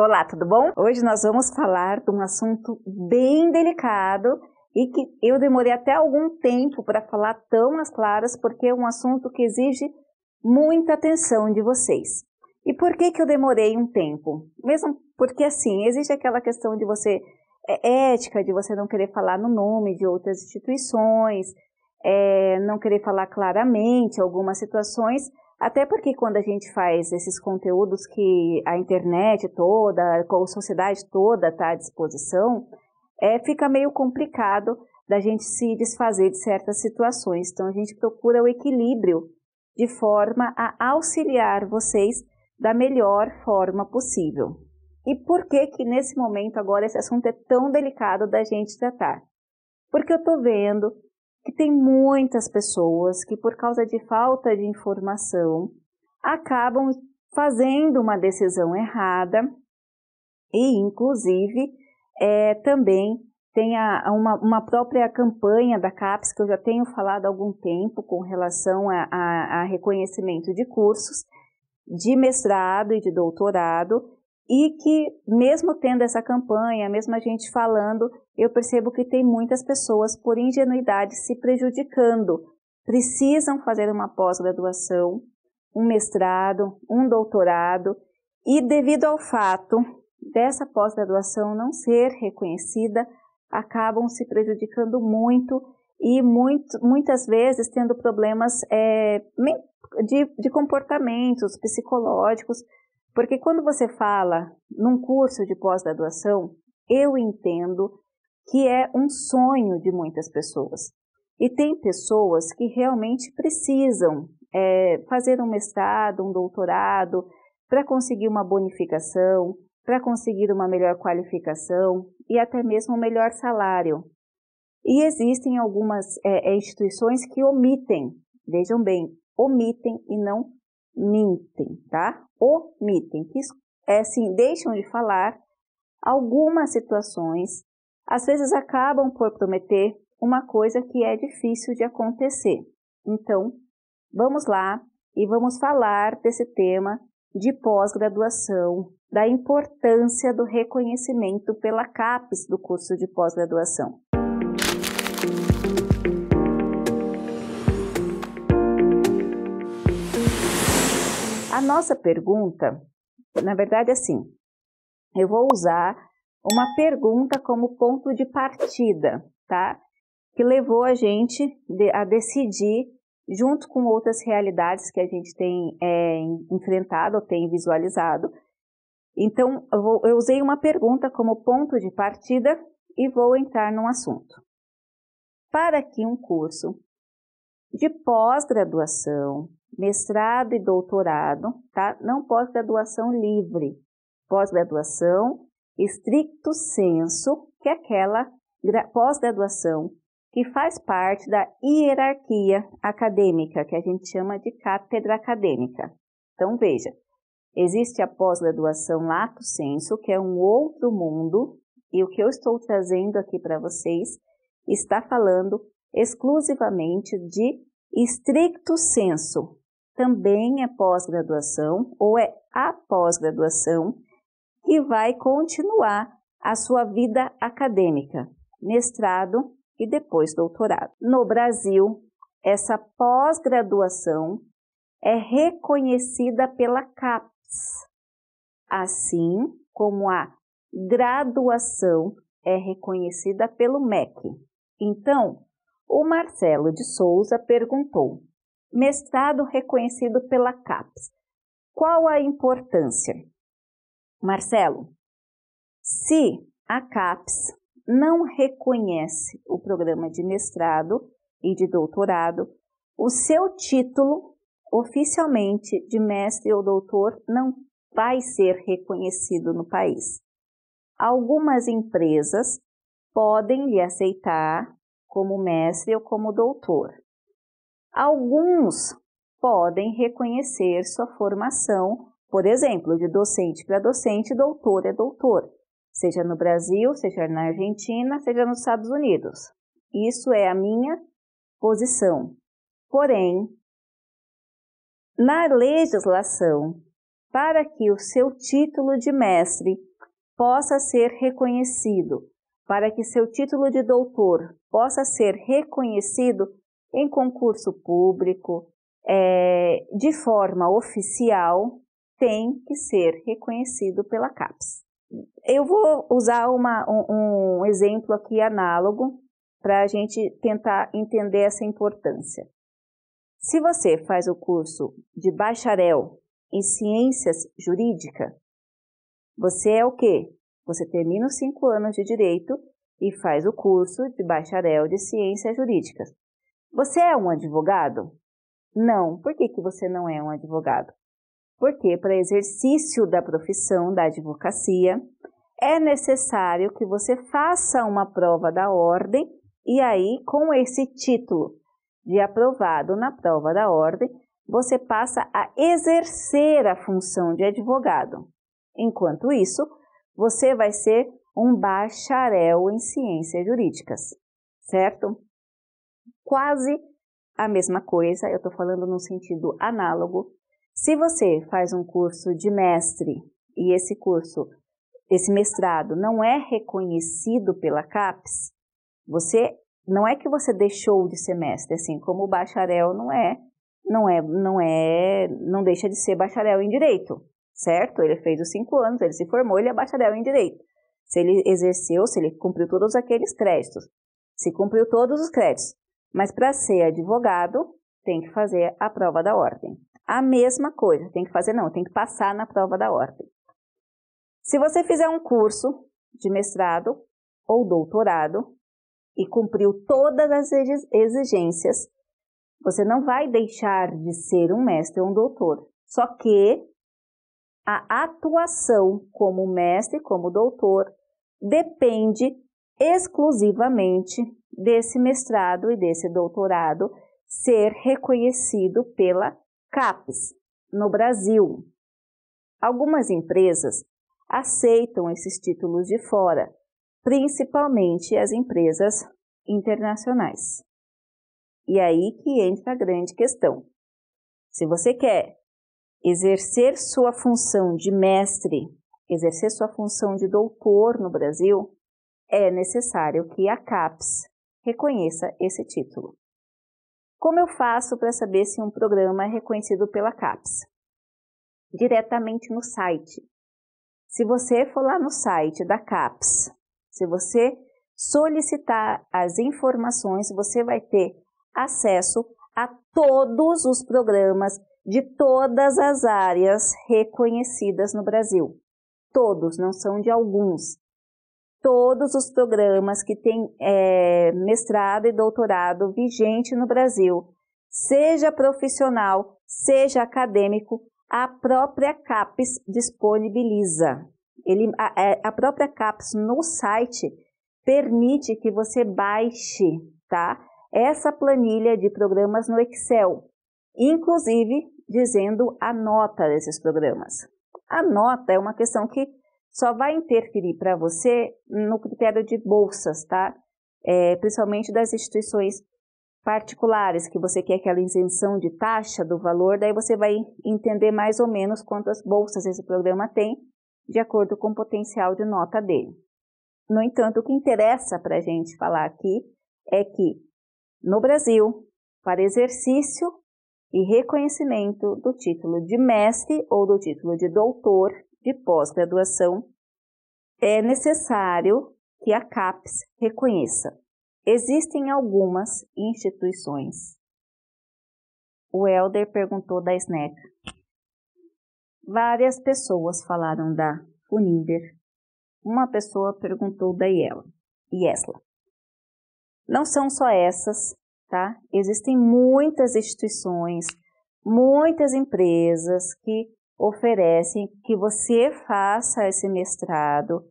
Olá, tudo bom? Hoje nós vamos falar de um assunto bem delicado e que eu demorei até algum tempo para falar tão às claras, porque é um assunto que exige muita atenção de vocês. E por que, que eu demorei um tempo? Mesmo porque, assim, existe aquela questão de você é, ética, de você não querer falar no nome de outras instituições, é, não querer falar claramente algumas situações, até porque quando a gente faz esses conteúdos que a internet toda, a sociedade toda está à disposição, é, fica meio complicado da gente se desfazer de certas situações. Então a gente procura o equilíbrio de forma a auxiliar vocês da melhor forma possível. E por que que nesse momento agora esse assunto é tão delicado da gente tratar? Porque eu estou vendo que tem muitas pessoas que, por causa de falta de informação, acabam fazendo uma decisão errada e, inclusive, é, também tem a, uma, uma, própria campanha da CAPES, que eu já tenho falado há algum tempo com relação a, a, a reconhecimento de cursos de mestrado e de doutorado, e que, mesmo tendo essa campanha, mesmo a gente falando, eu percebo que tem muitas pessoas, por ingenuidade, se prejudicando. Precisam fazer uma pós-graduação, um mestrado, um doutorado, e devido ao fato dessa pós-graduação não ser reconhecida, acabam se prejudicando muito e muito, muitas vezes tendo problemas é, de, de comportamentos psicológicos porque quando você fala num curso de pós-graduação, eu entendo que é um sonho de muitas pessoas. E tem pessoas que realmente precisam é, fazer um mestrado, um doutorado, para conseguir uma bonificação, para conseguir uma melhor qualificação e até mesmo um melhor salário. E existem algumas é, é instituições que omitem, vejam bem, omitem e não omitem, tá? Omitem, que é assim, deixam de falar algumas situações, às vezes acabam por prometer uma coisa que é difícil de acontecer. Então, vamos lá e vamos falar desse tema de pós-graduação, da importância do reconhecimento pela CAPES do curso de pós-graduação. nossa pergunta, na verdade, é assim, eu vou usar uma pergunta como ponto de partida, tá? Que levou a gente a decidir, junto com outras realidades que a gente tem é, enfrentado ou tem visualizado. Então, eu, vou, eu usei uma pergunta como ponto de partida e vou entrar num assunto. Para que um curso de pós-graduação mestrado e doutorado, tá? Não pós-graduação livre. Pós-graduação, estricto senso, que é aquela pós-graduação que faz parte da hierarquia acadêmica, que a gente chama de cátedra acadêmica. Então, veja, existe a pós-graduação lato senso, que é um outro mundo, e o que eu estou trazendo aqui para vocês está falando exclusivamente de estricto senso, também é pós-graduação ou é a pós-graduação que vai continuar a sua vida acadêmica, mestrado e depois doutorado. No Brasil, essa pós-graduação é reconhecida pela CAPES, assim como a graduação é reconhecida pelo MEC. Então, o Marcelo de Souza perguntou: mestrado reconhecido pela CAPES. Qual a importância? Marcelo, se a CAPES não reconhece o programa de mestrado e de doutorado, o seu título oficialmente de mestre ou doutor não vai ser reconhecido no país. Algumas empresas podem lhe aceitar como mestre ou como doutor, Alguns podem reconhecer sua formação, por exemplo, de docente para docente, doutor é doutor, seja no Brasil, seja na Argentina, seja nos Estados Unidos. Isso é a minha posição. Porém, na legislação, para que o seu título de mestre possa ser reconhecido, para que seu título de doutor possa ser reconhecido, em concurso público, é, de forma oficial, tem que ser reconhecido pela CAPES. Eu vou usar uma, um, um exemplo aqui análogo para a gente tentar entender essa importância. Se você faz o curso de bacharel em ciências jurídicas, você é o quê? Você termina os cinco anos de direito e faz o curso de bacharel de ciências jurídicas. Você é um advogado? Não. Por que, que você não é um advogado? Porque para exercício da profissão da advocacia é necessário que você faça uma prova da ordem e aí com esse título de aprovado na prova da ordem, você passa a exercer a função de advogado. Enquanto isso, você vai ser um bacharel em ciências jurídicas, certo? quase a mesma coisa, eu estou falando num sentido análogo. Se você faz um curso de mestre e esse curso, esse mestrado não é reconhecido pela CAPES, você não é que você deixou de ser mestre, assim como o bacharel não é, não é, não é, não deixa de ser bacharel em direito, certo? Ele fez os cinco anos, ele se formou, ele é bacharel em direito. Se ele exerceu, se ele cumpriu todos aqueles créditos, se cumpriu todos os créditos, mas para ser advogado, tem que fazer a prova da ordem. A mesma coisa, tem que fazer não, tem que passar na prova da ordem. Se você fizer um curso de mestrado ou doutorado e cumpriu todas as exigências, você não vai deixar de ser um mestre ou um doutor. Só que a atuação como mestre, como doutor, depende exclusivamente desse mestrado e desse doutorado ser reconhecido pela CAPES no Brasil. Algumas empresas aceitam esses títulos de fora, principalmente as empresas internacionais. E aí que entra a grande questão. Se você quer exercer sua função de mestre, exercer sua função de doutor no Brasil, é necessário que a CAPES reconheça esse título. Como eu faço para saber se um programa é reconhecido pela CAPES? Diretamente no site. Se você for lá no site da CAPES, se você solicitar as informações, você vai ter acesso a todos os programas de todas as áreas reconhecidas no Brasil. Todos, não são de alguns todos os programas que têm é, mestrado e doutorado vigente no Brasil, seja profissional, seja acadêmico, a própria CAPES disponibiliza. Ele, a, é, a própria CAPES no site permite que você baixe tá, essa planilha de programas no Excel, inclusive dizendo a nota desses programas. A nota é uma questão que só vai interferir para você no critério de bolsas, tá? É, principalmente das instituições particulares, que você quer aquela isenção de taxa do valor, daí você vai entender mais ou menos quantas bolsas esse programa tem, de acordo com o potencial de nota dele. No entanto, o que interessa para a gente falar aqui é que, no Brasil, para exercício e reconhecimento do título de mestre ou do título de doutor, de pós-graduação, é necessário que a CAPES reconheça. Existem algumas instituições. O Helder perguntou da SNEC. Várias pessoas falaram da Uninder. Uma pessoa perguntou da Iela. Yesla. Não são só essas, tá? Existem muitas instituições, muitas empresas que oferecem que você faça esse mestrado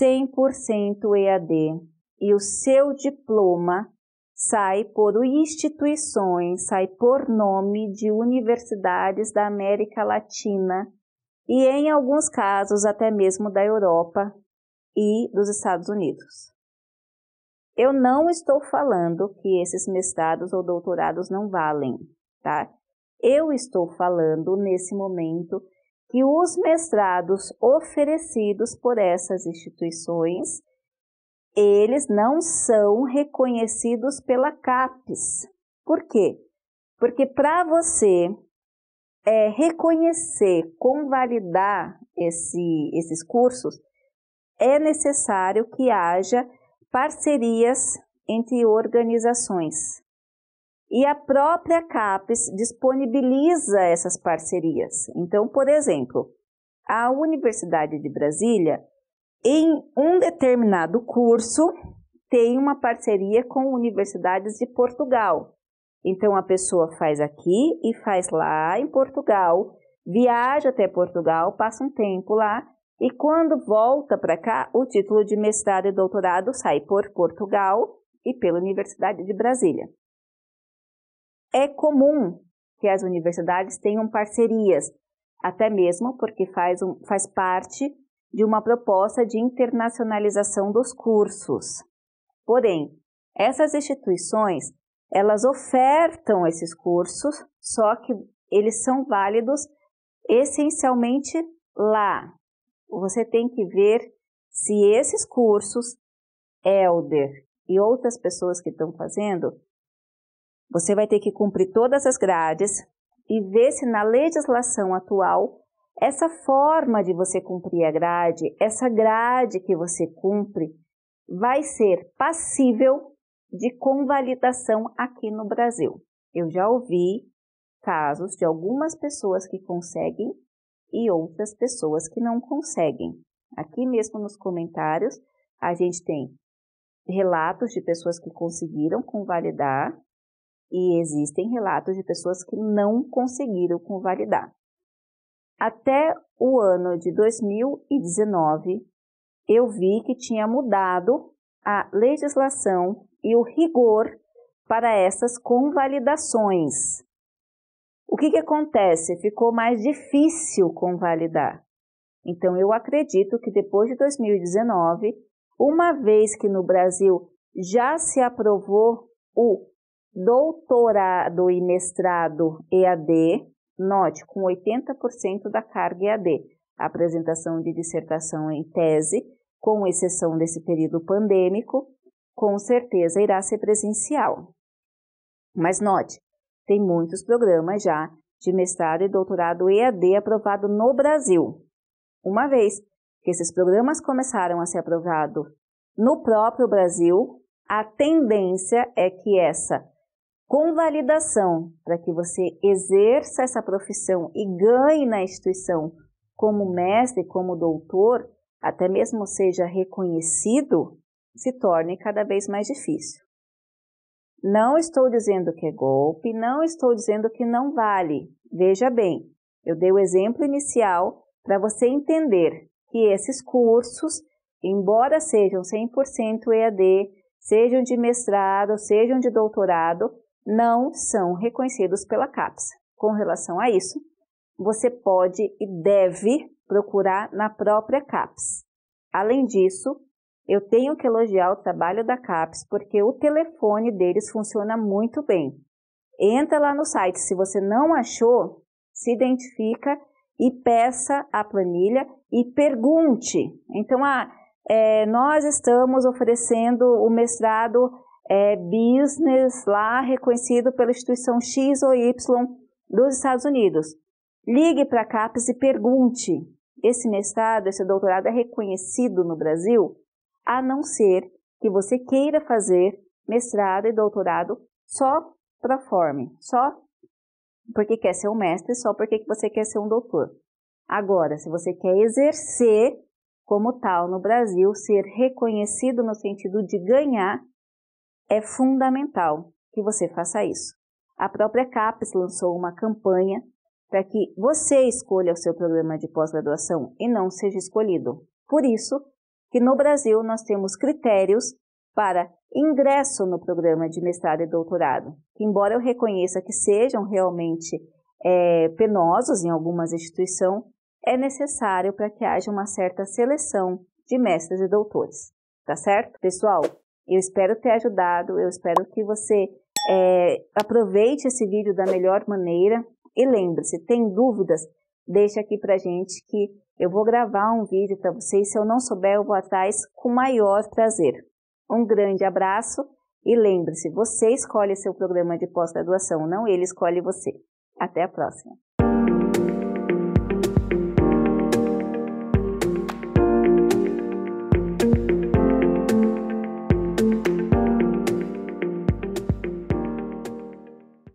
100% EAD e o seu diploma sai por instituições, sai por nome de universidades da América Latina e, em alguns casos, até mesmo da Europa e dos Estados Unidos. Eu não estou falando que esses mestrados ou doutorados não valem, tá? Eu estou falando nesse momento que os mestrados oferecidos por essas instituições, eles não são reconhecidos pela CAPES. Por quê? Porque para você é, reconhecer, convalidar esse, esses cursos, é necessário que haja parcerias entre organizações. E a própria CAPES disponibiliza essas parcerias. Então, por exemplo, a Universidade de Brasília, em um determinado curso, tem uma parceria com universidades de Portugal. Então, a pessoa faz aqui e faz lá em Portugal, viaja até Portugal, passa um tempo lá e quando volta para cá, o título de mestrado e doutorado sai por Portugal e pela Universidade de Brasília. É comum que as universidades tenham parcerias, até mesmo porque faz, um, faz parte de uma proposta de internacionalização dos cursos. Porém, essas instituições, elas ofertam esses cursos, só que eles são válidos essencialmente lá. Você tem que ver se esses cursos, Elder e outras pessoas que estão fazendo, você vai ter que cumprir todas as grades e ver se na legislação atual essa forma de você cumprir a grade, essa grade que você cumpre, vai ser passível de convalidação aqui no Brasil. Eu já ouvi casos de algumas pessoas que conseguem e outras pessoas que não conseguem. Aqui mesmo nos comentários, a gente tem relatos de pessoas que conseguiram convalidar e existem relatos de pessoas que não conseguiram convalidar. Até o ano de 2019, eu vi que tinha mudado a legislação e o rigor para essas convalidações. O que, que acontece? Ficou mais difícil convalidar. Então, eu acredito que depois de 2019, uma vez que no Brasil já se aprovou o doutorado e mestrado EAD, note, com 80% da carga EAD, apresentação de dissertação em tese, com exceção desse período pandêmico, com certeza irá ser presencial. Mas note, tem muitos programas já de mestrado e doutorado EAD aprovado no Brasil. Uma vez que esses programas começaram a ser aprovados no próprio Brasil, a tendência é que essa convalidação para que você exerça essa profissão e ganhe na instituição como mestre, como doutor, até mesmo seja reconhecido, se torne cada vez mais difícil. Não estou dizendo que é golpe, não estou dizendo que não vale. Veja bem, eu dei o exemplo inicial para você entender que esses cursos, embora sejam 100% EAD, sejam de mestrado, sejam de doutorado, não são reconhecidos pela CAPES. Com relação a isso, você pode e deve procurar na própria CAPES. Além disso, eu tenho que elogiar o trabalho da CAPES porque o telefone deles funciona muito bem. Entra lá no site, se você não achou, se identifica e peça a planilha e pergunte. Então, ah, é, nós estamos oferecendo o mestrado é, business lá reconhecido pela instituição X ou Y dos Estados Unidos. Ligue para a CAPES e pergunte: esse mestrado, esse doutorado é reconhecido no Brasil? A não ser que você queira fazer mestrado e doutorado só para forma, só porque quer ser um mestre, só porque você quer ser um doutor. Agora, se você quer exercer como tal no Brasil, ser reconhecido no sentido de ganhar, é fundamental que você faça isso. A própria CAPES lançou uma campanha para que você escolha o seu programa de pós-graduação e não seja escolhido. Por isso que no Brasil nós temos critérios para ingresso no programa de mestrado e doutorado, que embora eu reconheça que sejam realmente é, penosos em algumas instituições, é necessário para que haja uma certa seleção de mestres e doutores. Tá certo? Pessoal, eu espero ter ajudado, eu espero que você é, aproveite esse vídeo da melhor maneira. E lembre-se, tem dúvidas? Deixa aqui pra gente que eu vou gravar um vídeo para vocês. Se eu não souber, eu vou atrás com maior prazer. Um grande abraço e lembre-se, você escolhe seu programa de pós-graduação, não ele escolhe você. Até a próxima!